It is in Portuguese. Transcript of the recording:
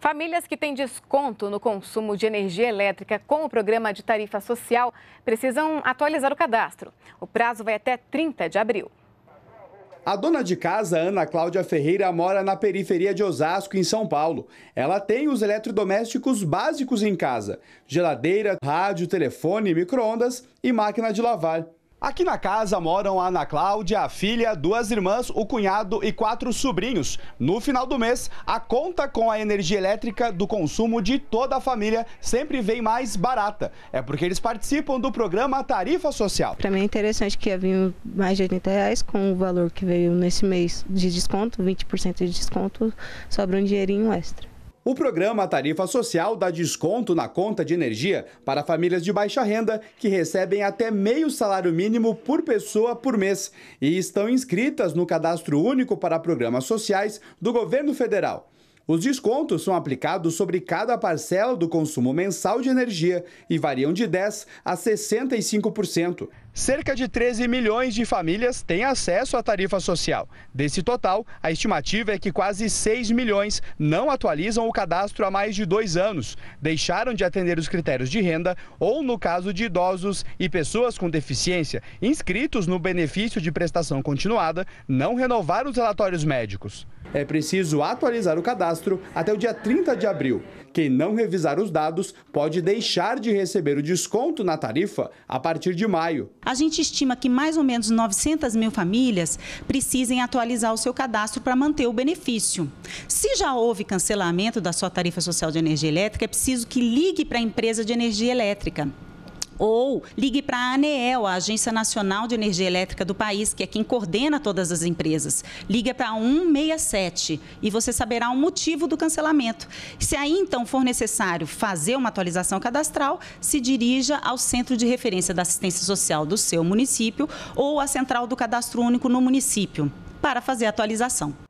Famílias que têm desconto no consumo de energia elétrica com o programa de tarifa social precisam atualizar o cadastro. O prazo vai até 30 de abril. A dona de casa, Ana Cláudia Ferreira, mora na periferia de Osasco, em São Paulo. Ela tem os eletrodomésticos básicos em casa: geladeira, rádio, telefone, micro-ondas e máquina de lavar. Aqui na casa moram a Ana Cláudia, a filha, duas irmãs, o cunhado e quatro sobrinhos. No final do mês, a conta com a energia elétrica do consumo de toda a família sempre vem mais barata. É porque eles participam do programa Tarifa Social. Para mim é interessante que ia vir mais de 80 reais com o valor que veio nesse mês de desconto, 20% de desconto, sobra um dinheirinho extra. O programa Tarifa Social dá desconto na conta de energia para famílias de baixa renda que recebem até meio salário mínimo por pessoa por mês e estão inscritas no cadastro único para programas sociais do governo federal. Os descontos são aplicados sobre cada parcela do consumo mensal de energia e variam de 10% a 65%. Cerca de 13 milhões de famílias têm acesso à tarifa social. Desse total, a estimativa é que quase 6 milhões não atualizam o cadastro há mais de dois anos, deixaram de atender os critérios de renda ou, no caso de idosos e pessoas com deficiência inscritos no benefício de prestação continuada, não renovaram os relatórios médicos. É preciso atualizar o cadastro até o dia 30 de abril. Quem não revisar os dados pode deixar de receber o desconto na tarifa a partir de maio. A gente estima que mais ou menos 900 mil famílias precisem atualizar o seu cadastro para manter o benefício. Se já houve cancelamento da sua tarifa social de energia elétrica, é preciso que ligue para a empresa de energia elétrica. Ou ligue para a ANEEL, a Agência Nacional de Energia Elétrica do país, que é quem coordena todas as empresas. Liga para 167 e você saberá o motivo do cancelamento. Se aí então for necessário fazer uma atualização cadastral, se dirija ao Centro de Referência da Assistência Social do seu município ou à Central do Cadastro Único no município para fazer a atualização.